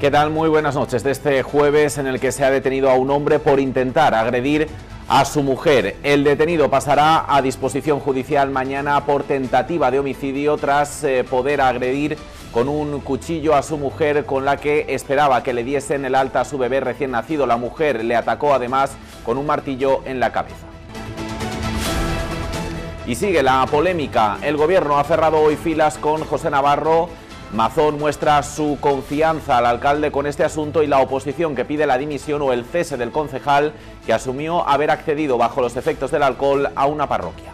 ¿Qué tal? Muy buenas noches. De este jueves en el que se ha detenido a un hombre por intentar agredir a su mujer. El detenido pasará a disposición judicial mañana por tentativa de homicidio tras eh, poder agredir con un cuchillo a su mujer con la que esperaba que le diesen el alta a su bebé recién nacido. La mujer le atacó además con un martillo en la cabeza. Y sigue la polémica. El gobierno ha cerrado hoy filas con José Navarro Mazón muestra su confianza al alcalde con este asunto y la oposición que pide la dimisión o el cese del concejal que asumió haber accedido bajo los efectos del alcohol a una parroquia.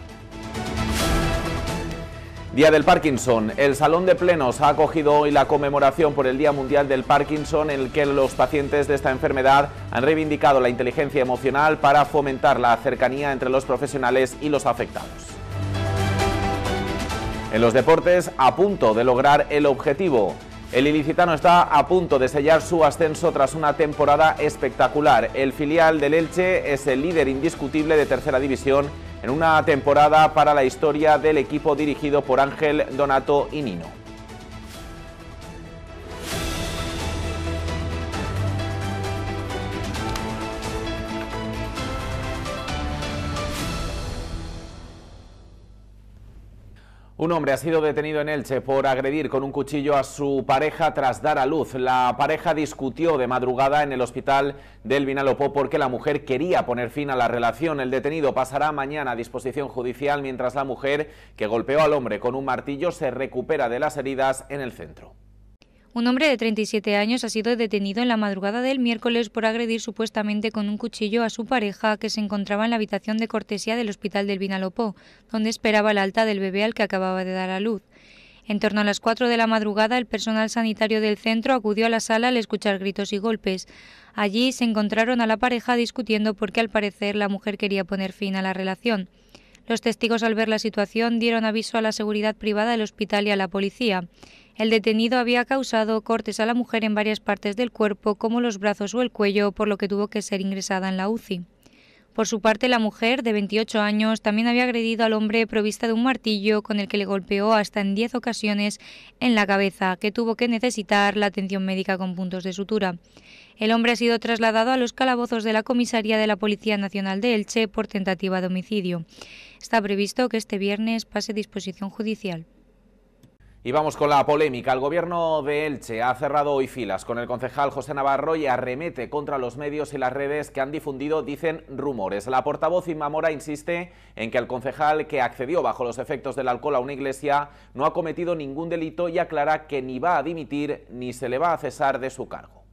Día del Parkinson. El Salón de Plenos ha acogido hoy la conmemoración por el Día Mundial del Parkinson en el que los pacientes de esta enfermedad han reivindicado la inteligencia emocional para fomentar la cercanía entre los profesionales y los afectados. En los deportes, a punto de lograr el objetivo. El ilicitano está a punto de sellar su ascenso tras una temporada espectacular. El filial del Elche es el líder indiscutible de tercera división en una temporada para la historia del equipo dirigido por Ángel Donato y Nino. Un hombre ha sido detenido en Elche por agredir con un cuchillo a su pareja tras dar a luz. La pareja discutió de madrugada en el hospital del Vinalopó porque la mujer quería poner fin a la relación. El detenido pasará mañana a disposición judicial mientras la mujer que golpeó al hombre con un martillo se recupera de las heridas en el centro. Un hombre de 37 años ha sido detenido en la madrugada del miércoles por agredir supuestamente con un cuchillo a su pareja que se encontraba en la habitación de cortesía del hospital del Vinalopó, donde esperaba la alta del bebé al que acababa de dar a luz. En torno a las 4 de la madrugada, el personal sanitario del centro acudió a la sala al escuchar gritos y golpes. Allí se encontraron a la pareja discutiendo porque al parecer la mujer quería poner fin a la relación. Los testigos al ver la situación dieron aviso a la seguridad privada del hospital y a la policía. El detenido había causado cortes a la mujer en varias partes del cuerpo, como los brazos o el cuello, por lo que tuvo que ser ingresada en la UCI. Por su parte, la mujer, de 28 años, también había agredido al hombre provista de un martillo con el que le golpeó hasta en 10 ocasiones en la cabeza, que tuvo que necesitar la atención médica con puntos de sutura. El hombre ha sido trasladado a los calabozos de la comisaría de la Policía Nacional de Elche por tentativa de homicidio. Está previsto que este viernes pase disposición judicial. Y vamos con la polémica. El gobierno de Elche ha cerrado hoy filas con el concejal José Navarro y arremete contra los medios y las redes que han difundido, dicen, rumores. La portavoz Inma Mora insiste en que el concejal que accedió bajo los efectos del alcohol a una iglesia no ha cometido ningún delito y aclara que ni va a dimitir ni se le va a cesar de su cargo.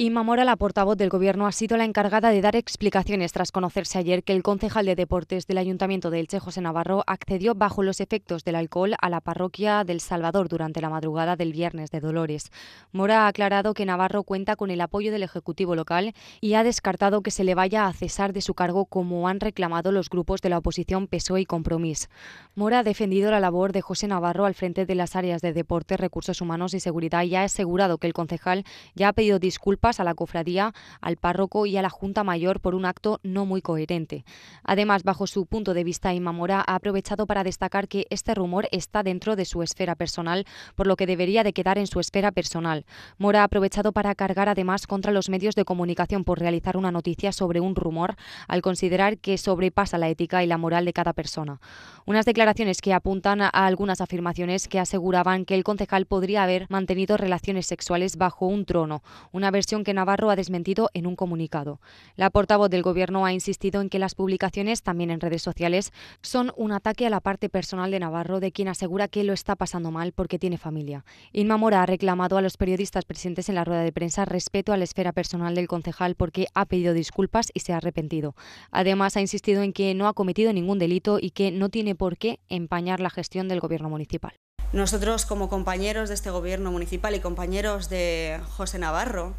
Inma Mora, la portavoz del Gobierno, ha sido la encargada de dar explicaciones tras conocerse ayer que el concejal de deportes del Ayuntamiento de Elche, José Navarro, accedió bajo los efectos del alcohol a la parroquia del Salvador durante la madrugada del viernes de Dolores. Mora ha aclarado que Navarro cuenta con el apoyo del Ejecutivo local y ha descartado que se le vaya a cesar de su cargo como han reclamado los grupos de la oposición PSOE y Compromís. Mora ha defendido la labor de José Navarro al frente de las áreas de deporte, recursos humanos y seguridad y ha asegurado que el concejal ya ha pedido disculpas a la cofradía, al párroco y a la Junta Mayor por un acto no muy coherente. Además, bajo su punto de vista, Mora ha aprovechado para destacar que este rumor está dentro de su esfera personal, por lo que debería de quedar en su esfera personal. Mora ha aprovechado para cargar además contra los medios de comunicación por realizar una noticia sobre un rumor, al considerar que sobrepasa la ética y la moral de cada persona. Unas declaraciones que apuntan a algunas afirmaciones que aseguraban que el concejal podría haber mantenido relaciones sexuales bajo un trono, una versión que Navarro ha desmentido en un comunicado. La portavoz del Gobierno ha insistido en que las publicaciones, también en redes sociales, son un ataque a la parte personal de Navarro, de quien asegura que lo está pasando mal porque tiene familia. Inma Mora ha reclamado a los periodistas presentes en la rueda de prensa respeto a la esfera personal del concejal porque ha pedido disculpas y se ha arrepentido. Además, ha insistido en que no ha cometido ningún delito y que no tiene por qué empañar la gestión del Gobierno municipal. Nosotros, como compañeros de este Gobierno municipal y compañeros de José Navarro,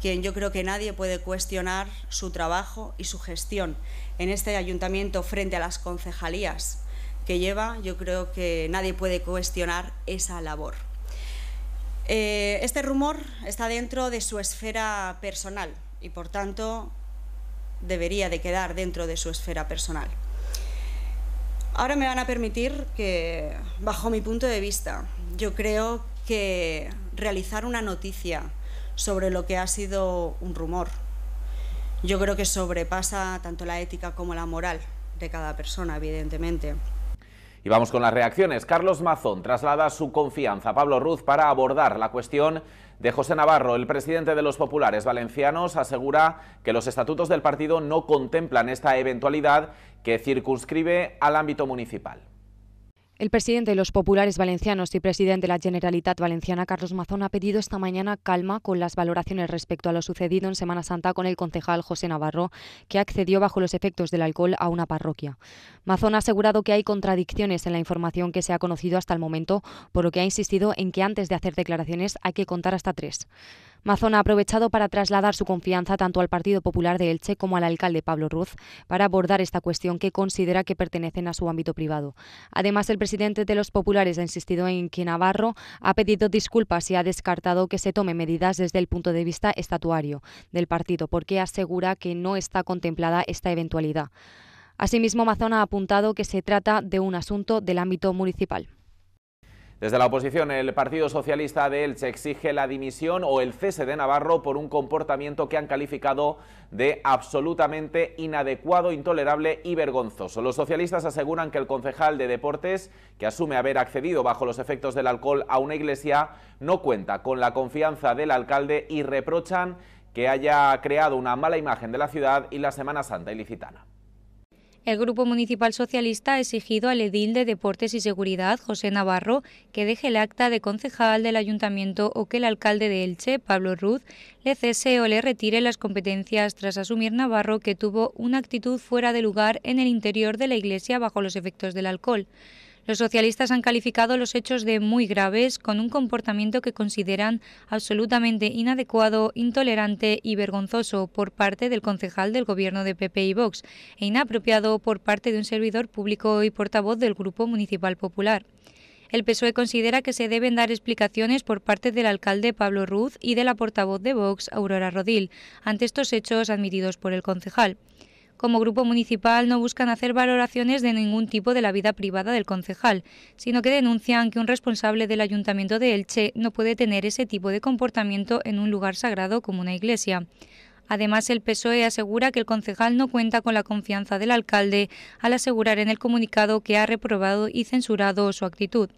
quien yo creo que nadie puede cuestionar su trabajo y su gestión en este ayuntamiento frente a las concejalías que lleva, yo creo que nadie puede cuestionar esa labor. Eh, este rumor está dentro de su esfera personal y, por tanto, debería de quedar dentro de su esfera personal. Ahora me van a permitir que, bajo mi punto de vista, yo creo que realizar una noticia sobre lo que ha sido un rumor. Yo creo que sobrepasa tanto la ética como la moral de cada persona, evidentemente. Y vamos con las reacciones. Carlos Mazón traslada su confianza a Pablo Ruz para abordar la cuestión de José Navarro. El presidente de los populares valencianos asegura que los estatutos del partido no contemplan esta eventualidad que circunscribe al ámbito municipal. El presidente de los populares valencianos y presidente de la Generalitat Valenciana, Carlos Mazón, ha pedido esta mañana calma con las valoraciones respecto a lo sucedido en Semana Santa con el concejal José Navarro, que accedió bajo los efectos del alcohol a una parroquia. Mazón ha asegurado que hay contradicciones en la información que se ha conocido hasta el momento, por lo que ha insistido en que antes de hacer declaraciones hay que contar hasta tres. Mazón ha aprovechado para trasladar su confianza tanto al Partido Popular de Elche como al alcalde Pablo Ruz para abordar esta cuestión que considera que pertenecen a su ámbito privado. Además, el presidente de los populares ha insistido en que Navarro ha pedido disculpas y ha descartado que se tome medidas desde el punto de vista estatuario del partido, porque asegura que no está contemplada esta eventualidad. Asimismo, Mazón ha apuntado que se trata de un asunto del ámbito municipal. Desde la oposición, el Partido Socialista de Elche exige la dimisión o el cese de Navarro por un comportamiento que han calificado de absolutamente inadecuado, intolerable y vergonzoso. Los socialistas aseguran que el concejal de Deportes, que asume haber accedido bajo los efectos del alcohol a una iglesia, no cuenta con la confianza del alcalde y reprochan que haya creado una mala imagen de la ciudad y la Semana Santa ilicitana. El Grupo Municipal Socialista ha exigido al edil de Deportes y Seguridad, José Navarro, que deje el acta de concejal del ayuntamiento o que el alcalde de Elche, Pablo Ruz, le cese o le retire las competencias tras asumir Navarro que tuvo una actitud fuera de lugar en el interior de la iglesia bajo los efectos del alcohol. Los socialistas han calificado los hechos de muy graves, con un comportamiento que consideran absolutamente inadecuado, intolerante y vergonzoso por parte del concejal del gobierno de PP y Vox, e inapropiado por parte de un servidor público y portavoz del Grupo Municipal Popular. El PSOE considera que se deben dar explicaciones por parte del alcalde Pablo Ruz y de la portavoz de Vox, Aurora Rodil, ante estos hechos admitidos por el concejal. Como grupo municipal no buscan hacer valoraciones de ningún tipo de la vida privada del concejal, sino que denuncian que un responsable del Ayuntamiento de Elche no puede tener ese tipo de comportamiento en un lugar sagrado como una iglesia. Además, el PSOE asegura que el concejal no cuenta con la confianza del alcalde al asegurar en el comunicado que ha reprobado y censurado su actitud.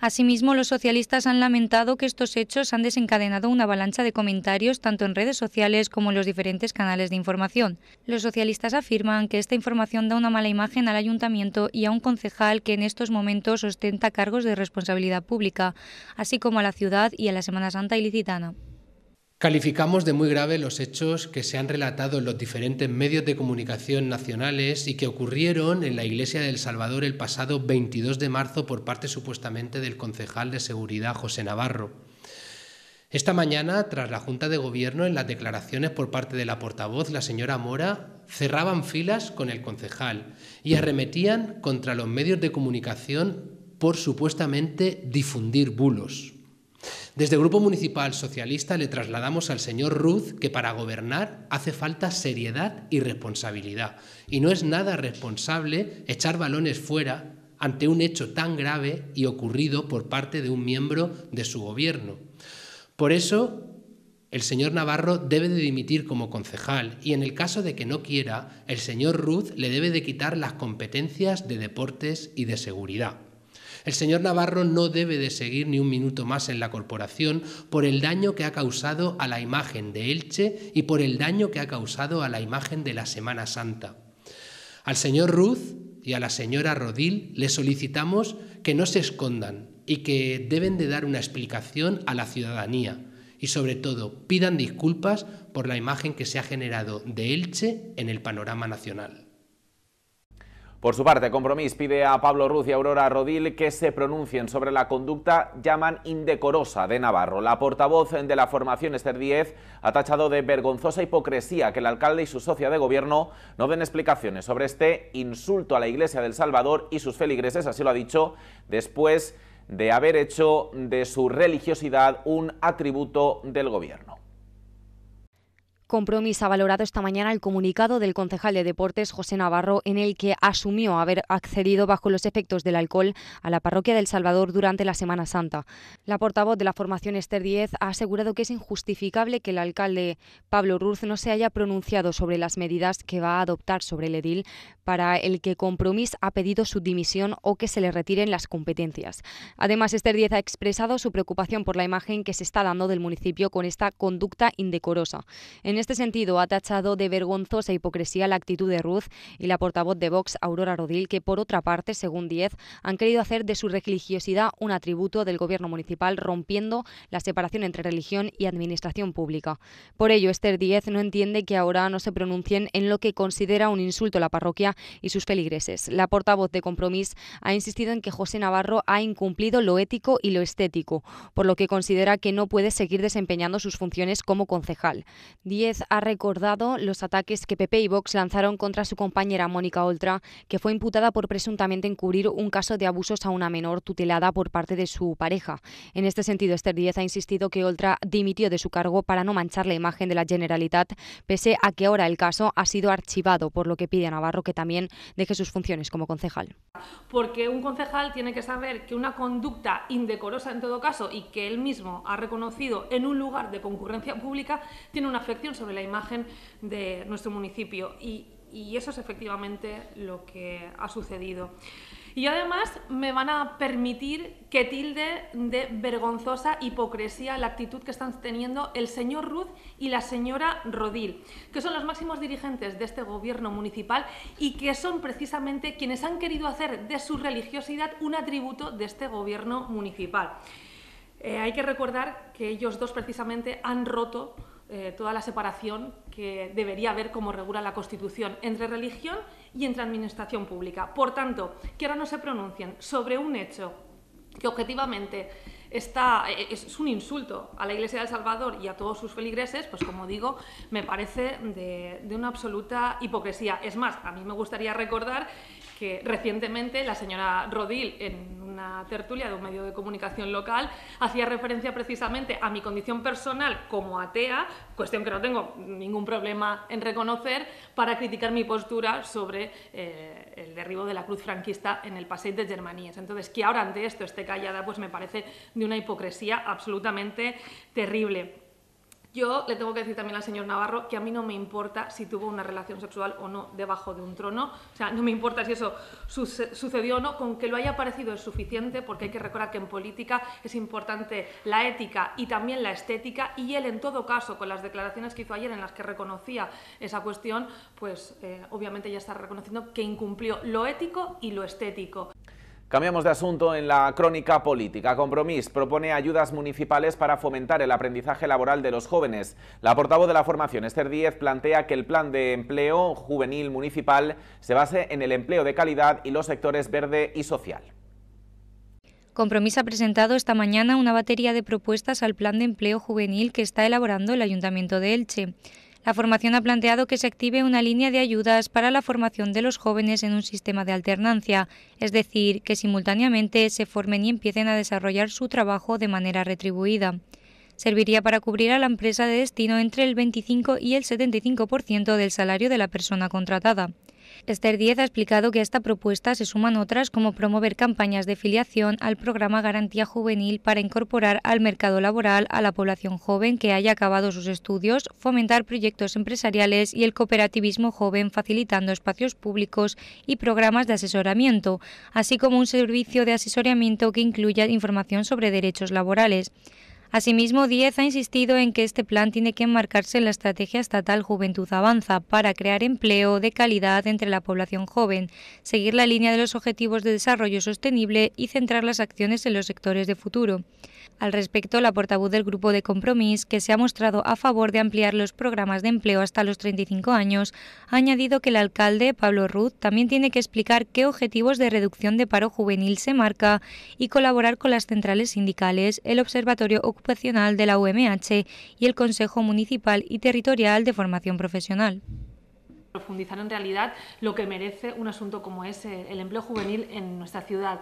Asimismo, los socialistas han lamentado que estos hechos han desencadenado una avalancha de comentarios tanto en redes sociales como en los diferentes canales de información. Los socialistas afirman que esta información da una mala imagen al ayuntamiento y a un concejal que en estos momentos ostenta cargos de responsabilidad pública, así como a la ciudad y a la Semana Santa ilicitana. Calificamos de muy grave los hechos que se han relatado en los diferentes medios de comunicación nacionales y que ocurrieron en la Iglesia del El Salvador el pasado 22 de marzo por parte supuestamente del concejal de seguridad José Navarro. Esta mañana, tras la Junta de Gobierno, en las declaraciones por parte de la portavoz, la señora Mora, cerraban filas con el concejal y arremetían contra los medios de comunicación por supuestamente difundir bulos. Desde el Grupo Municipal Socialista le trasladamos al señor Ruz que para gobernar hace falta seriedad y responsabilidad. Y no es nada responsable echar balones fuera ante un hecho tan grave y ocurrido por parte de un miembro de su gobierno. Por eso, el señor Navarro debe de dimitir como concejal y en el caso de que no quiera, el señor Ruz le debe de quitar las competencias de deportes y de seguridad. El señor Navarro no debe de seguir ni un minuto más en la corporación por el daño que ha causado a la imagen de Elche y por el daño que ha causado a la imagen de la Semana Santa. Al señor Ruth y a la señora Rodil le solicitamos que no se escondan y que deben de dar una explicación a la ciudadanía y sobre todo pidan disculpas por la imagen que se ha generado de Elche en el panorama nacional. Por su parte, Compromís pide a Pablo Ruz y Aurora Rodil que se pronuncien sobre la conducta llaman indecorosa de Navarro. La portavoz de la formación, Esther Díez, ha tachado de vergonzosa hipocresía que el alcalde y su socia de gobierno no den explicaciones sobre este insulto a la Iglesia del Salvador y sus feligreses, así lo ha dicho, después de haber hecho de su religiosidad un atributo del gobierno. Compromis ha valorado esta mañana el comunicado del concejal de Deportes, José Navarro, en el que asumió haber accedido bajo los efectos del alcohol a la parroquia del Salvador durante la Semana Santa. La portavoz de la formación Esther Diez ha asegurado que es injustificable que el alcalde Pablo Ruz no se haya pronunciado sobre las medidas que va a adoptar sobre el edil para el que Compromis ha pedido su dimisión o que se le retiren las competencias. Además, Esther 10 ha expresado su preocupación por la imagen que se está dando del municipio con esta conducta indecorosa. En este sentido, ha tachado de vergonzosa e hipocresía la actitud de Ruth y la portavoz de Vox, Aurora Rodil, que por otra parte, según Diez, han querido hacer de su religiosidad un atributo del gobierno municipal, rompiendo la separación entre religión y administración pública. Por ello, Esther Diez no entiende que ahora no se pronuncien en lo que considera un insulto a la parroquia y sus feligreses. La portavoz de Compromís ha insistido en que José Navarro ha incumplido lo ético y lo estético, por lo que considera que no puede seguir desempeñando sus funciones como concejal ha recordado los ataques que PP y Vox lanzaron contra su compañera Mónica Oltra, que fue imputada por presuntamente encubrir un caso de abusos a una menor tutelada por parte de su pareja. En este sentido, Esther Díez ha insistido que Oltra dimitió de su cargo para no manchar la imagen de la Generalitat, pese a que ahora el caso ha sido archivado, por lo que pide a Navarro que también deje sus funciones como concejal. Porque un concejal tiene que saber que una conducta indecorosa en todo caso y que él mismo ha reconocido en un lugar de concurrencia pública tiene una afección sobre la imagen de nuestro municipio. Y, eso es efectivamente lo que ha sucedido. Y además me van a permitir que tilde de vergonzosa hipocresía la actitud que están teniendo el señor Ruz y la señora Rodil, que son los máximos dirigentes de este gobierno municipal y que son precisamente quienes han querido hacer de su religiosidad un atributo de este gobierno municipal. Eh, hay que recordar que ellos dos precisamente han roto eh, toda la separación que debería haber, como regula la Constitución, entre religión y entre administración pública. Por tanto, que ahora no se pronuncien sobre un hecho que objetivamente está, eh, es un insulto a la Iglesia del Salvador y a todos sus feligreses, pues como digo, me parece de, de, una absoluta hipocresía. Es más, a mí me gustaría recordar que recientemente la señora Rodil, en una tertulia de un medio de comunicación local, hacía referencia precisamente a mi condición personal como atea, cuestión que no tengo ningún problema en reconocer, para criticar mi postura sobre eh, el derribo de la cruz franquista en el Paseo de Germanías. Entonces, que ahora ante esto esté callada, pues me parece de una hipocresía absolutamente terrible. Yo le tengo que decir también al señor Navarro que a mí no me importa si tuvo una relación sexual o no debajo de un trono, o sea, no me importa si eso sucedió o no, con que lo haya parecido es suficiente porque hay que recordar que en política es importante la ética y también la estética y él en todo caso, con las declaraciones que hizo ayer en las que reconocía esa cuestión, pues eh, obviamente ya está reconociendo que incumplió lo ético y lo estético. Cambiamos de asunto en la crónica política. Compromís propone ayudas municipales para fomentar el aprendizaje laboral de los jóvenes. La portavoz de la formación, Esther Díez, plantea que el plan de empleo juvenil municipal se base en el empleo de calidad y los sectores verde y social. Compromís ha presentado esta mañana una batería de propuestas al plan de empleo juvenil que está elaborando el Ayuntamiento de Elche. La formación ha planteado que se active una línea de ayudas para la formación de los jóvenes en un sistema de alternancia, es decir, que simultáneamente se formen y empiecen a desarrollar su trabajo de manera retribuida. Serviría para cubrir a la empresa de destino entre el 25 y el 75% del salario de la persona contratada. Esther Díez ha explicado que a esta propuesta se suman otras como promover campañas de filiación al programa Garantía Juvenil para incorporar al mercado laboral a la población joven que haya acabado sus estudios, fomentar proyectos empresariales y el cooperativismo joven facilitando espacios públicos y programas de asesoramiento, así como un servicio de asesoramiento que incluya información sobre derechos laborales. Asimismo, Díez ha insistido en que este plan tiene que enmarcarse en la estrategia estatal Juventud Avanza para crear empleo de calidad entre la población joven, seguir la línea de los objetivos de desarrollo sostenible y centrar las acciones en los sectores de futuro. Al respecto, la portavoz del grupo de Compromís, que se ha mostrado a favor de ampliar los programas de empleo hasta los 35 años, ha añadido que el alcalde, Pablo Ruth, también tiene que explicar qué objetivos de reducción de paro juvenil se marca y colaborar con las centrales sindicales, el Observatorio Ocupacional de la UMH y el Consejo Municipal y Territorial de Formación Profesional profundizar en realidad lo que merece un asunto como es eh, el empleo juvenil en nuestra ciudad.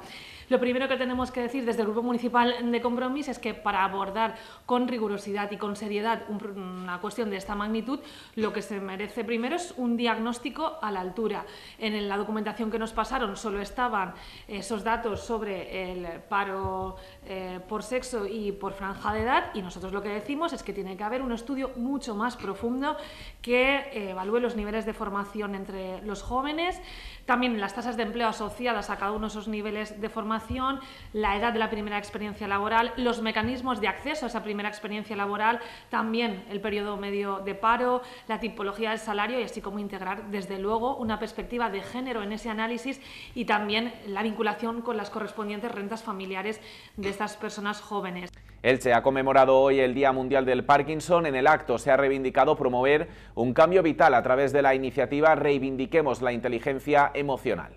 Lo primero que tenemos que decir desde el Grupo Municipal de Compromiso es que para abordar con rigurosidad y con seriedad una cuestión de esta magnitud, lo que se merece primero es un diagnóstico a la altura. En la documentación que nos pasaron solo estaban eh, esos datos sobre el paro eh, por sexo y por franja de edad y nosotros lo que decimos es que tiene que haber un estudio mucho más profundo que evalúe los niveles de formación entre los jóvenes, también las tasas de empleo asociadas a cada uno de esos niveles de formación, la edad de la primera experiencia laboral, los mecanismos de acceso a esa primera experiencia laboral, también el periodo medio de paro, la tipología del salario y así como integrar desde luego una perspectiva de género en ese análisis y también la vinculación con las correspondientes rentas familiares de estas personas jóvenes se ha conmemorado hoy el Día Mundial del Parkinson. En el acto se ha reivindicado promover un cambio vital a través de la iniciativa Reivindiquemos la Inteligencia Emocional.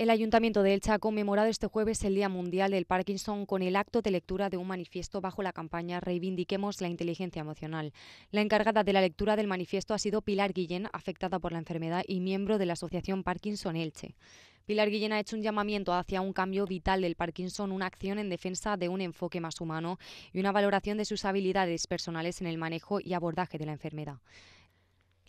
El Ayuntamiento de Elche ha conmemorado este jueves el Día Mundial del Parkinson con el acto de lectura de un manifiesto bajo la campaña Reivindiquemos la inteligencia emocional. La encargada de la lectura del manifiesto ha sido Pilar Guillén, afectada por la enfermedad y miembro de la Asociación Parkinson Elche. Pilar Guillén ha hecho un llamamiento hacia un cambio vital del Parkinson, una acción en defensa de un enfoque más humano y una valoración de sus habilidades personales en el manejo y abordaje de la enfermedad.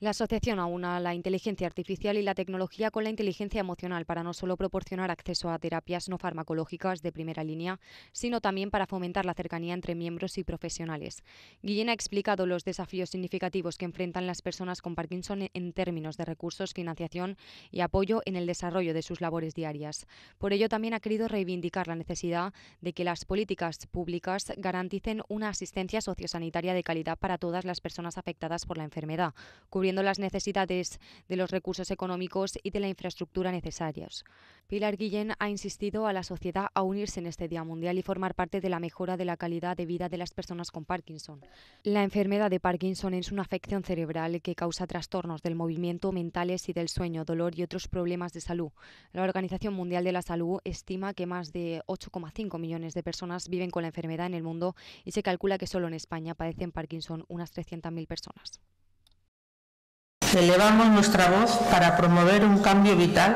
La asociación aúna la inteligencia artificial y la tecnología con la inteligencia emocional para no solo proporcionar acceso a terapias no farmacológicas de primera línea, sino también para fomentar la cercanía entre miembros y profesionales. Guillén ha explicado los desafíos significativos que enfrentan las personas con Parkinson en términos de recursos, financiación y apoyo en el desarrollo de sus labores diarias. Por ello, también ha querido reivindicar la necesidad de que las políticas públicas garanticen una asistencia sociosanitaria de calidad para todas las personas afectadas por la enfermedad, cubriendo las necesidades de los recursos económicos y de la infraestructura necesarias. Pilar Guillén ha insistido a la sociedad a unirse en este Día Mundial y formar parte de la mejora de la calidad de vida de las personas con Parkinson. La enfermedad de Parkinson es una afección cerebral que causa trastornos del movimiento mentales y del sueño, dolor y otros problemas de salud. La Organización Mundial de la Salud estima que más de 8,5 millones de personas viven con la enfermedad en el mundo y se calcula que solo en España padecen Parkinson unas 300.000 personas elevamos nuestra voz para promover un cambio vital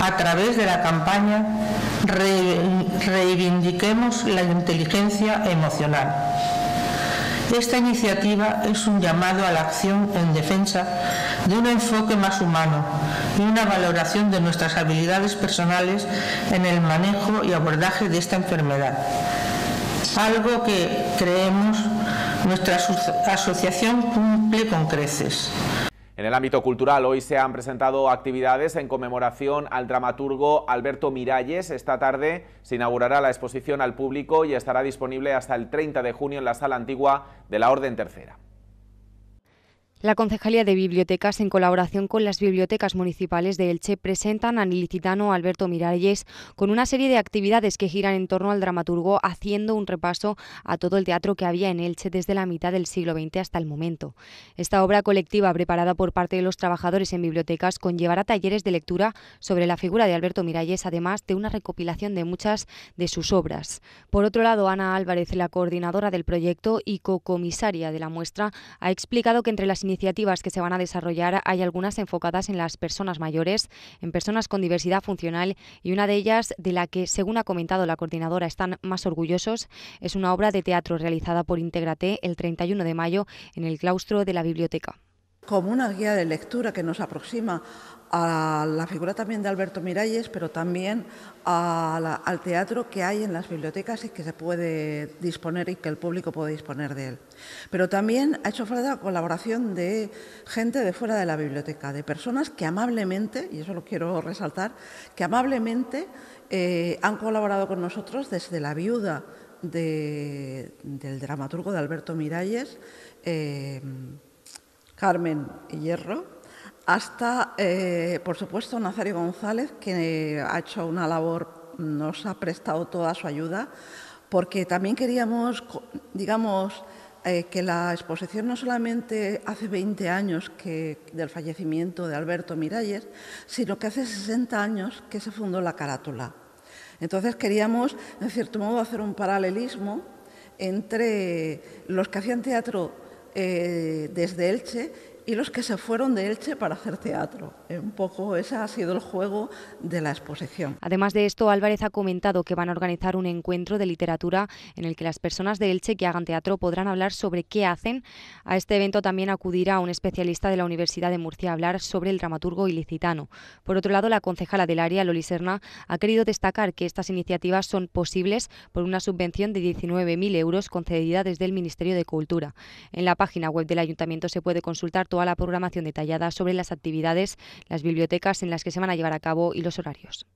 a través de la campaña Reivindiquemos la inteligencia emocional. Esta iniciativa es un llamado a la acción en defensa de un enfoque más humano y una valoración de nuestras habilidades personales en el manejo y abordaje de esta enfermedad. Algo que creemos nuestra asociación cumple con creces. En el ámbito cultural, hoy se han presentado actividades en conmemoración al dramaturgo Alberto Miralles. Esta tarde se inaugurará la exposición al público y estará disponible hasta el 30 de junio en la sala antigua de la Orden Tercera. La Concejalía de Bibliotecas, en colaboración con las bibliotecas municipales de Elche, presentan al licitano Alberto Miralles con una serie de actividades que giran en torno al dramaturgo, haciendo un repaso a todo el teatro que había en Elche desde la mitad del siglo XX hasta el momento. Esta obra colectiva, preparada por parte de los trabajadores en bibliotecas, conllevará talleres de lectura sobre la figura de Alberto Miralles, además de una recopilación de muchas de sus obras. Por otro lado, Ana Álvarez, la coordinadora del proyecto y cocomisaria de la muestra, ha explicado que entre las iniciativas iniciativas que se van a desarrollar hay algunas enfocadas en las personas mayores, en personas con diversidad funcional y una de ellas, de la que, según ha comentado la coordinadora, están más orgullosos, es una obra de teatro realizada por Integrate el 31 de mayo en el claustro de la biblioteca como una guía de lectura que nos aproxima a la figura también de Alberto Miralles, pero también al teatro que hay en las bibliotecas y que se puede disponer y que el público puede disponer de él. Pero también ha hecho falta colaboración de gente de fuera de la biblioteca, de personas que amablemente, y eso lo quiero resaltar, que amablemente eh, han colaborado con nosotros desde la viuda del dramaturgo de Alberto Miralles. Eh, Carmen Hierro, hasta, eh, por supuesto, Nazario González, que ha hecho una labor, nos ha prestado toda su ayuda, porque también queríamos, digamos, eh, que la exposición no solamente hace 20 años que, del fallecimiento de Alberto Miralles, sino que hace 60 años que se fundó la carátula. Entonces queríamos, en cierto modo, hacer un paralelismo entre los que hacían teatro eh, desde Elche y los que se fueron de Elche para hacer teatro. Eh, un poco ese ha sido el juego de la exposición. Además de esto, Álvarez ha comentado que van a organizar un encuentro de literatura en el que las personas de Elche que hagan teatro podrán hablar sobre qué hacen. A este evento también acudirá un especialista de la Universidad de Murcia a hablar sobre el dramaturgo ilicitano. Por otro lado, la concejala del área, Loli Serna, ha querido destacar que estas iniciativas son posibles por una subvención de 19.000 euros concedida desde el Ministerio de Cultura. En la página web del Ayuntamiento se puede consultar todo toda la programación detallada sobre las actividades, las bibliotecas en las que se van a llevar a cabo y los horarios.